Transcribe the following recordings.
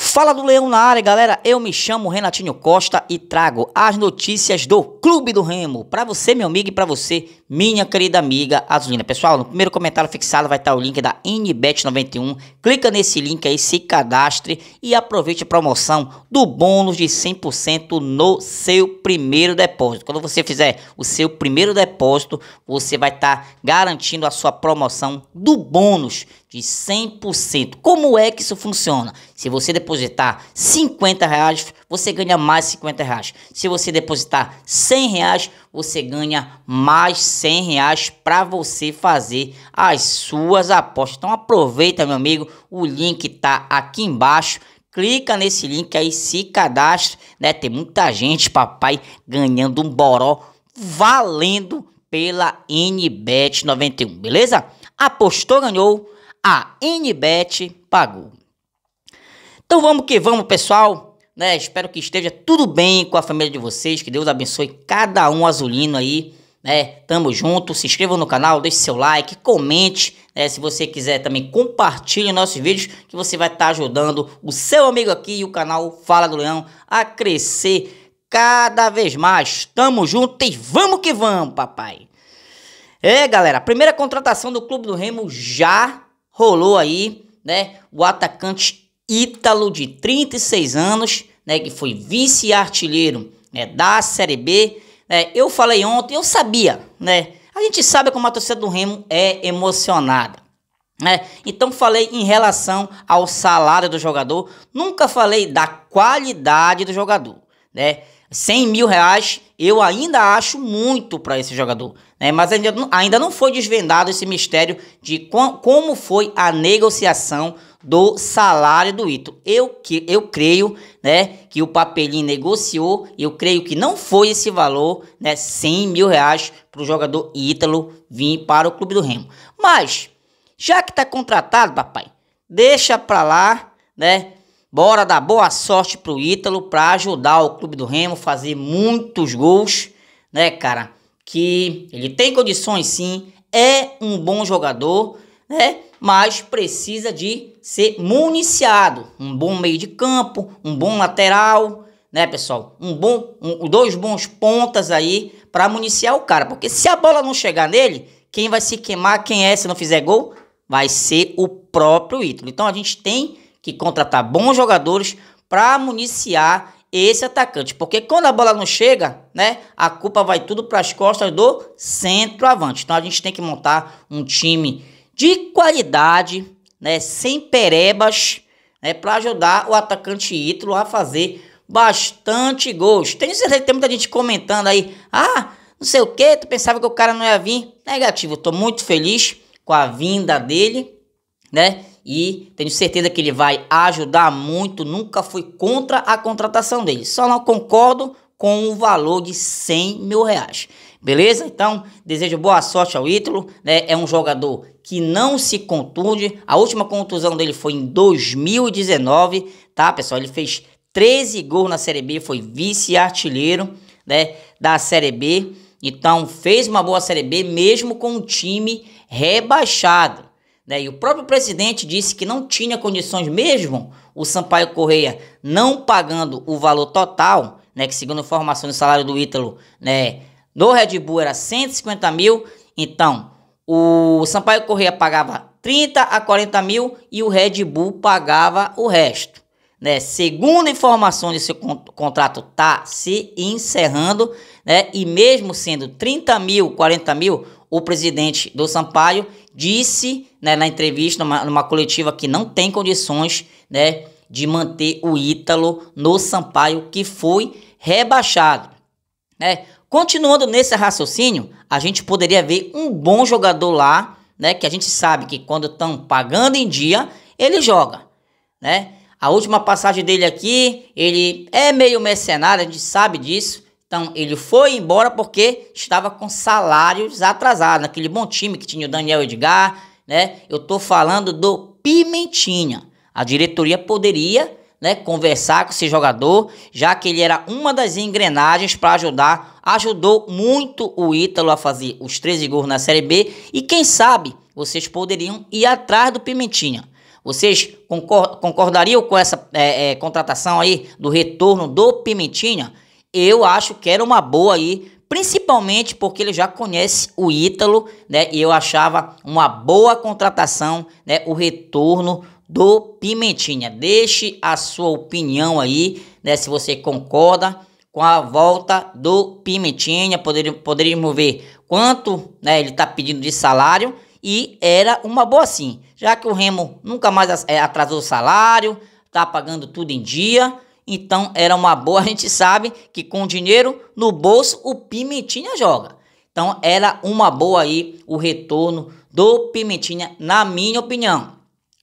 Fala do Leão na área, galera. Eu me chamo Renatinho Costa e trago as notícias do Clube do Remo para você, meu amigo, e para você, minha querida amiga Azulina. Pessoal, no primeiro comentário fixado vai estar tá o link da NBet91. Clica nesse link aí, se cadastre e aproveite a promoção do bônus de 100% no seu primeiro depósito. Quando você fizer o seu primeiro depósito, você vai estar tá garantindo a sua promoção do bônus de 100%. Como é que isso funciona? Se você depositar 50 reais, você ganha mais 50 reais. Se você depositar 100 reais, você ganha mais 100 reais para você fazer as suas apostas. Então aproveita, meu amigo, o link está aqui embaixo clica nesse link aí, se cadastra, né? Tem muita gente, papai, ganhando um boró valendo pela NBet 91, beleza? Apostou, ganhou a NBET pagou. Então vamos que vamos, pessoal. Né? Espero que esteja tudo bem com a família de vocês, que Deus abençoe cada um azulino aí, né? Tamo junto, se inscreva no canal, deixe seu like, comente, né? Se você quiser também compartilhe nossos vídeos, que você vai estar tá ajudando o seu amigo aqui e o canal Fala do Leão a crescer cada vez mais. Tamo junto e vamos que vamos, papai. É, galera, primeira contratação do Clube do Remo já rolou aí, né, o atacante Ítalo de 36 anos, né, que foi vice-artilheiro, né, da Série B, né? Eu falei ontem, eu sabia, né? A gente sabe como a torcida do Remo é emocionada. É, então falei em relação ao salário do jogador, nunca falei da qualidade do jogador. Né? 100 mil reais eu ainda acho muito para esse jogador. Né? Mas ainda, ainda não foi desvendado esse mistério de com, como foi a negociação do salário do Ito. Eu, que, eu creio né, que o Papelinho negociou, eu creio que não foi esse valor, né, 100 mil reais para o jogador Ítalo vir para o Clube do Remo. Mas, já que está contratado, papai, deixa para lá, né? Bora dar boa sorte pro Ítalo para ajudar o clube do Remo fazer muitos gols, né, cara? Que ele tem condições sim, é um bom jogador, né? Mas precisa de ser municiado, um bom meio de campo, um bom lateral, né, pessoal? Um bom, um, dois bons pontas aí para municiar o cara, porque se a bola não chegar nele, quem vai se queimar, quem é se não fizer gol, vai ser o próprio Ítalo. Então a gente tem que contratar bons jogadores para municiar esse atacante, porque quando a bola não chega, né, a culpa vai tudo para as costas do centroavante. Então a gente tem que montar um time de qualidade, né, sem perebas, né, para ajudar o atacante Ítalo a fazer bastante gols. Tem certeza que tem muita gente comentando aí, ah, não sei o que, tu pensava que o cara não ia vir. Negativo, Estou tô muito feliz com a vinda dele, né? e tenho certeza que ele vai ajudar muito. Nunca fui contra a contratação dele, só não concordo com o valor de 100 mil reais. Beleza? Então, desejo boa sorte ao Ítalo. Né? É um jogador que não se contunde. A última contusão dele foi em 2019, tá, pessoal? Ele fez 13 gols na Série B, foi vice-artilheiro né, da Série B. Então, fez uma boa Série B, mesmo com um time rebaixado. Né? E o próprio presidente disse que não tinha condições mesmo o Sampaio Correia não pagando o valor total, né? que segundo informações o salário do Ítalo né? no Red Bull era 150 mil, então o Sampaio Correia pagava 30 a 40 mil e o Red Bull pagava o resto. Né? Segundo informações, esse contrato está se encerrando, né? E mesmo sendo 30 mil, 40 mil, o presidente do Sampaio disse né, na entrevista, numa, numa coletiva, que não tem condições né, de manter o Ítalo no Sampaio, que foi rebaixado. Né? Continuando nesse raciocínio, a gente poderia ver um bom jogador lá, né, que a gente sabe que quando estão pagando em dia, ele joga. Né? A última passagem dele aqui, ele é meio mercenário, a gente sabe disso. Então, ele foi embora porque estava com salários atrasados. Naquele bom time que tinha o Daniel Edgar, né? Eu estou falando do Pimentinha. A diretoria poderia né, conversar com esse jogador, já que ele era uma das engrenagens para ajudar. Ajudou muito o Ítalo a fazer os 13 gols na Série B. E quem sabe vocês poderiam ir atrás do Pimentinha. Vocês concordariam com essa é, é, contratação aí do retorno do Pimentinha? Eu acho que era uma boa aí principalmente porque ele já conhece o Ítalo, né? E eu achava uma boa contratação, né? O retorno do Pimentinha. Deixe a sua opinião aí, né? Se você concorda com a volta do Pimentinha, poderíamos, poderíamos ver quanto né, ele está pedindo de salário e era uma boa sim, já que o Remo nunca mais eh, atrasou o salário, tá pagando tudo em dia então era uma boa, a gente sabe que com dinheiro no bolso o Pimentinha joga. Então era uma boa aí o retorno do Pimentinha, na minha opinião.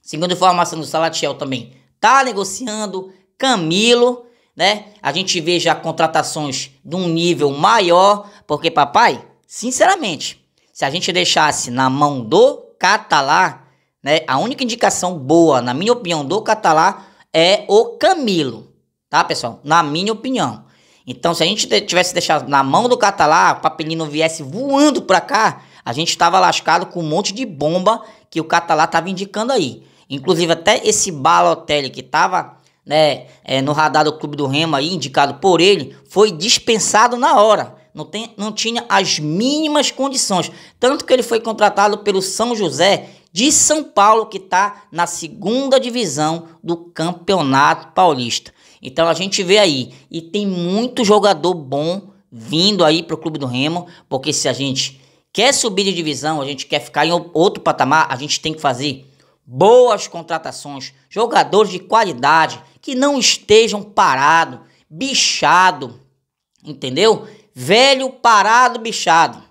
Segundo informação do Salatiel também, tá negociando Camilo, né? A gente vê já contratações de um nível maior, porque papai, sinceramente, se a gente deixasse na mão do Catalá, né? A única indicação boa, na minha opinião, do Catalá é o Camilo tá, pessoal? Na minha opinião. Então, se a gente tivesse deixado na mão do catalá, o papelino viesse voando para cá, a gente estava lascado com um monte de bomba que o catalá estava indicando aí. Inclusive, até esse Balotelli que estava né, é, no radar do Clube do Remo aí, indicado por ele, foi dispensado na hora. Não, tem, não tinha as mínimas condições. Tanto que ele foi contratado pelo São José de São Paulo, que está na segunda divisão do Campeonato Paulista. Então a gente vê aí, e tem muito jogador bom vindo aí para o Clube do Remo, porque se a gente quer subir de divisão, a gente quer ficar em outro patamar, a gente tem que fazer boas contratações, jogadores de qualidade, que não estejam parado, bichado, entendeu? Velho parado, bichado.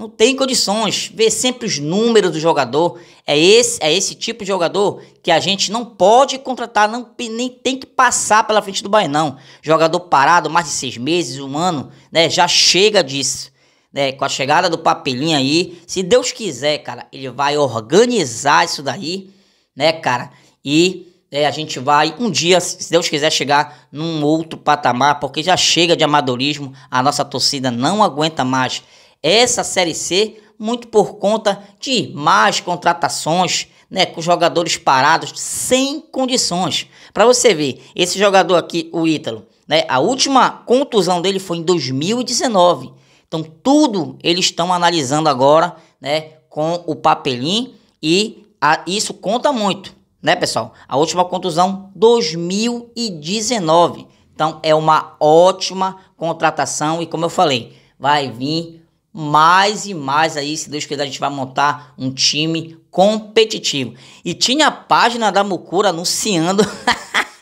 Não tem condições. Vê sempre os números do jogador. É esse, é esse tipo de jogador que a gente não pode contratar, não, nem tem que passar pela frente do Bahia, não. Jogador parado mais de seis meses, um ano, né? Já chega disso. Né? Com a chegada do papelinho aí, se Deus quiser, cara, ele vai organizar isso daí, né, cara? E é, a gente vai um dia, se Deus quiser, chegar num outro patamar, porque já chega de amadorismo, a nossa torcida não aguenta mais essa Série C muito por conta de mais contratações, né, com jogadores parados sem condições. Para você ver, esse jogador aqui, o Ítalo, né, a última contusão dele foi em 2019. Então tudo eles estão analisando agora, né, com o papelinho e a, isso conta muito, né, pessoal? A última contusão 2019. Então é uma ótima contratação e como eu falei, vai vir mais e mais aí, se Deus quiser, a gente vai montar um time competitivo. E tinha a página da Mucura anunciando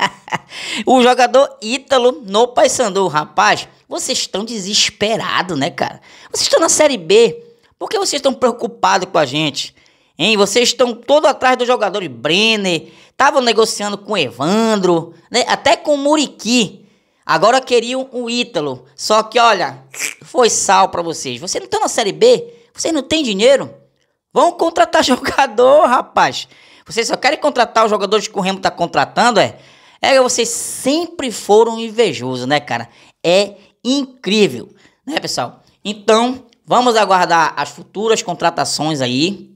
o jogador Ítalo no Paysandu. Rapaz, vocês estão desesperados, né, cara? Vocês estão na Série B. Por que vocês estão preocupados com a gente? Hein? Vocês estão todo atrás dos jogadores Brenner, estavam negociando com Evandro, né? até com o Muriqui. Agora queriam o Ítalo. Só que, olha, foi sal para vocês. Vocês não estão tá na Série B? Vocês não têm dinheiro? Vão contratar jogador, rapaz. Vocês só querem contratar os jogadores que o Remo tá contratando, é? É, vocês sempre foram invejosos, né, cara? É incrível, né, pessoal? Então, vamos aguardar as futuras contratações aí,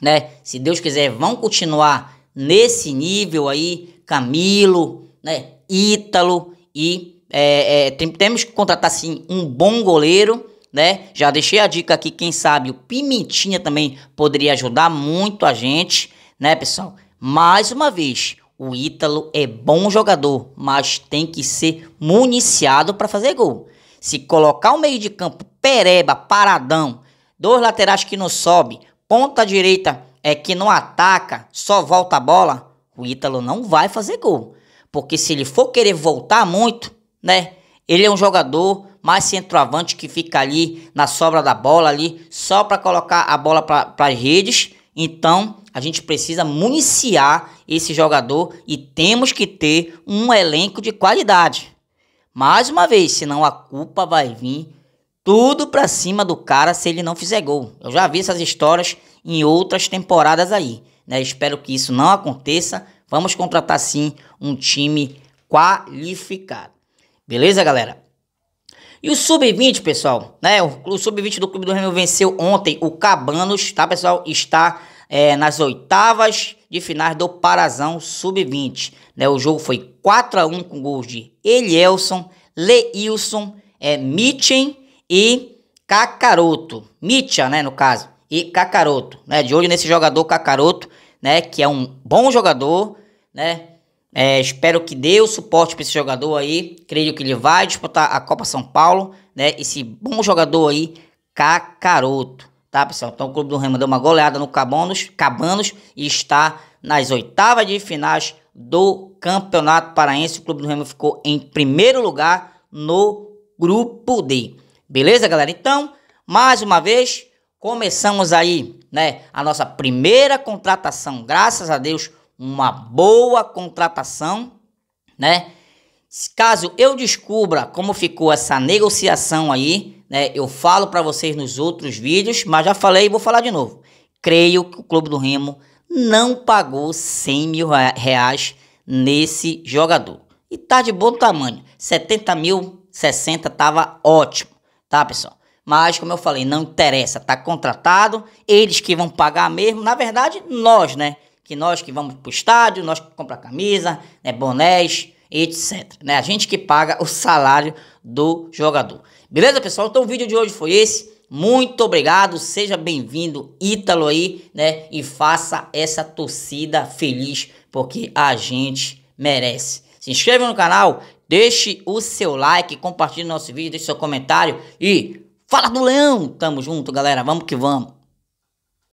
né? Se Deus quiser, vão continuar nesse nível aí, Camilo, né, Ítalo e é, é, tem, temos que contratar sim um bom goleiro, né? Já deixei a dica aqui, quem sabe o Pimentinha também poderia ajudar muito a gente, né, pessoal? Mais uma vez, o Ítalo é bom jogador, mas tem que ser municiado para fazer gol. Se colocar o meio de campo pereba, paradão, dois laterais que não sobe, ponta direita é que não ataca, só volta a bola, o Ítalo não vai fazer gol. Porque se ele for querer voltar muito, né? Ele é um jogador mais centroavante que fica ali na sobra da bola ali, só para colocar a bola para as redes. Então, a gente precisa municiar esse jogador e temos que ter um elenco de qualidade. Mais uma vez, senão a culpa vai vir tudo para cima do cara se ele não fizer gol. Eu já vi essas histórias em outras temporadas aí, né? Espero que isso não aconteça. Vamos contratar sim um time qualificado. Beleza, galera? E o Sub-20, pessoal, né? O, o Sub-20 do Clube do Remo venceu ontem o Cabanos, tá, pessoal? Está é, nas oitavas de finais do Parazão Sub-20. Né? O jogo foi 4 a 1 com gols de Elielson, Leilson, é, Mitchen e Cacaroto. Mitcha, né, no caso. E Cacaroto, né? De olho nesse jogador Cacaroto, né? Que é um bom jogador, né? É, espero que dê o suporte para esse jogador aí. Creio que ele vai disputar a Copa São Paulo, né? Esse bom jogador aí, Cacaroto, tá, pessoal? Então o Clube do Remo deu uma goleada no Cabanos, Cabanos e está nas oitavas de finais do Campeonato Paraense. O Clube do Remo ficou em primeiro lugar no grupo D. Beleza, galera? Então, mais uma vez, começamos aí, né, a nossa primeira contratação, graças a Deus uma boa contratação, né? Caso eu descubra como ficou essa negociação aí, né? Eu falo para vocês nos outros vídeos, mas já falei e vou falar de novo. Creio que o Clube do Remo não pagou 100 mil reais nesse jogador. E tá de bom tamanho. 70 mil, 60 tava ótimo, tá pessoal? Mas, como eu falei, não interessa, tá contratado, eles que vão pagar mesmo, na verdade, nós, né? que nós que vamos para o estádio, nós que compramos camisa, né, bonés, etc. Né? A gente que paga o salário do jogador. Beleza, pessoal? Então o vídeo de hoje foi esse. Muito obrigado, seja bem-vindo, Ítalo aí, né? E faça essa torcida feliz, porque a gente merece. Se inscreva no canal, deixe o seu like, compartilhe nosso vídeo, deixe seu comentário e fala do leão! Tamo junto, galera, vamos que vamos!